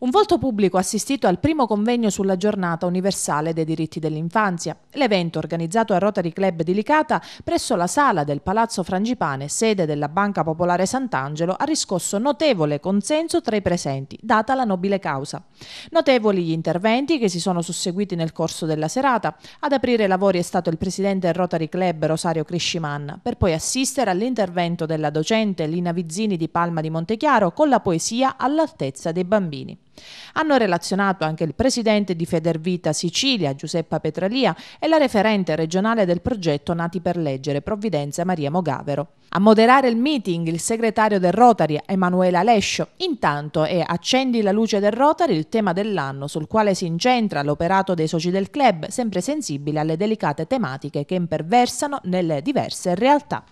Un volto pubblico ha assistito al primo convegno sulla giornata universale dei diritti dell'infanzia. L'evento, organizzato a Rotary Club di Licata, presso la sala del Palazzo Frangipane, sede della Banca Popolare Sant'Angelo, ha riscosso notevole consenso tra i presenti, data la nobile causa. Notevoli gli interventi che si sono susseguiti nel corso della serata. Ad aprire i lavori è stato il presidente del Rotary Club Rosario Criscimanna, per poi assistere all'intervento della docente Lina Vizzini di Palma di Montechiaro con la poesia all'altezza dei bambini. Hanno relazionato anche il presidente di Federvita Sicilia, Giuseppa Petralia, e la referente regionale del progetto Nati per Leggere, Provvidenza Maria Mogavero. A moderare il meeting il segretario del Rotary, Emanuela Lescio. Intanto è eh, Accendi la luce del Rotary il tema dell'anno sul quale si incentra l'operato dei soci del club, sempre sensibile alle delicate tematiche che imperversano nelle diverse realtà.